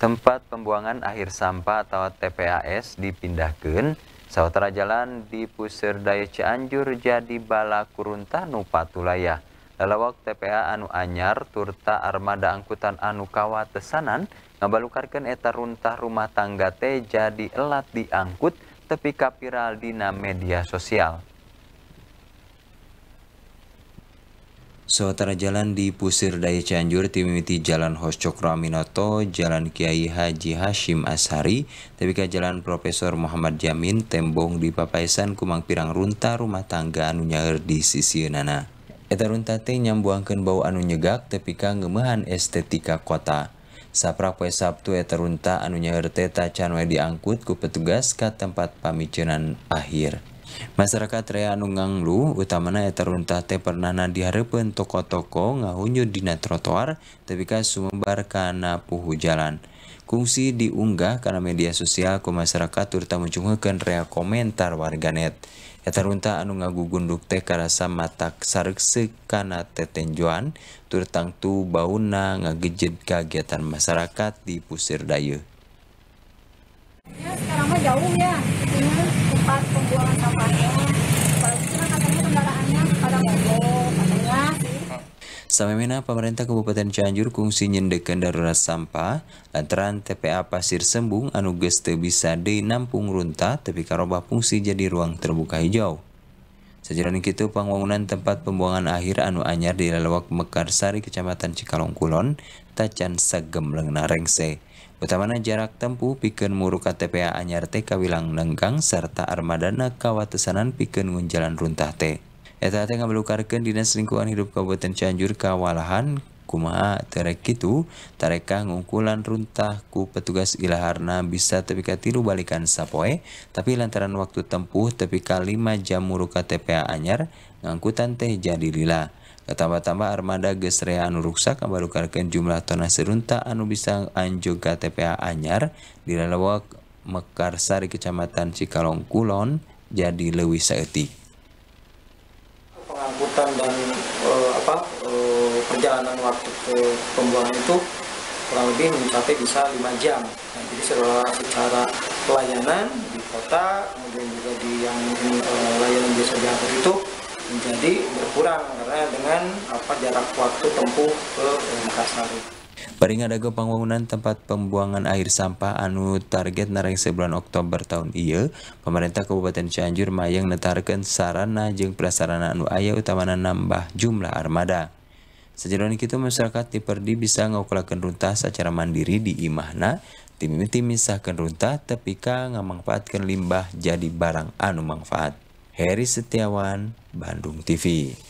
tempat pembuangan akhir sampah atau TPAS dipindahkan Sautara jalan di pusir daya Cianjur jadi bala kurunta Nupatulaya. Lelawak TPA anu anyar turta armada angkutan anu kawatesanan ngabalukarkan eta runtah rumah tangga teh jadi elat diangkut tepi kapiral dina media sosial tara Jalan di Pusir Daya Canjur Timiti Jalan Hosjokra Minto, Jalan Kyai Haji Hashim Ashari, TepiK Jalan Profesor Muhammad Jamin tembong di papaisan Ku Mangmpirang Runta Rumah tangga anu nyalir di Sisiun Nana. Etta Runta nyambuangkan bau anu nyegak Tepika ngemahan estetika kota. Saprak kue Sabtu Eteta Runta anu nya Teta canweh diangkut ku petugas ka tempat pamicenan akhir. masyarakat rea nungganglu utamanya teruntah runtah teh pernahna dihareupeun toko-toko ngahunyu dina trotoar tepika sumembar karena puhu jalan kungsi diunggah karena media sosial ke masyarakat terutama jungken rea komentar warganet eta runta anu ngagugunnduk teh karasa matak sarekse kana tetenjuan turtangtu bauna ngagejed kegiatan masyarakat di Pusir Dayu. Ya, sekarang mah jauh ya, tempat pembuangan sampah Samemena pemerintah Kabupaten Cianjur kungsi nyendekan darurat sampah lantaran TPA Pasir Sembung anuges teu bisa nampung runta tapi karobah fungsi jadi ruang terbuka hijau. Sejalan itu pembangunan tempat pembuangan akhir anu anyar di lelewak Mekarsari Kecamatan Cikalong Kulon tacan sagem lengna rengse. Utamana jarak tempuh pikeun muruk TPA anyar teh kawilang nenggang serta armadana kawatesanan pikeun ngunjalan runtah teh eta teh ngabelukarkeun dinas lingkungan hidup Kabupaten Cianjur kawalahan kumaha terek itu tareka ngungkulan runtah ku petugas ilaharna bisa tepi ka balikan sapoe tapi lantaran waktu tempuh tepi ka jam muruka TPA anyar ngangkutan teh jadi lila Ketambah tambah armada gesrea anu ruksak ngabalukarkeun jumlah tona serunta anu bisa anjog ka TPA anyar di lalawak Mekarsari Kecamatan Cikalong Kulon jadi Lewi saeutik angkutan dan e, apa e, perjalanan waktu ke pembuangan itu kurang lebih mencapai bisa lima jam. Nah, jadi secara, secara pelayanan di kota, kemudian juga di yang e, layanan biasa diangkut itu menjadi berkurang karena dengan apa jarak waktu tempuh ke Makassar. Paringadago pembangunan tempat pembuangan air sampah anu target nareng sebulan Oktober tahun iya pemerintah Kabupaten Cianjur Mayang netarkan sarana jeng prasarana anu ayah utamana nambah jumlah armada. Sejalan kita masyarakat diperdi bisa ngokulakan runtah secara mandiri di imahna, tim-tim misahkan runtah tepika ngamanfaatkan limbah jadi barang anu manfaat. Heri Setiawan, Bandung TV.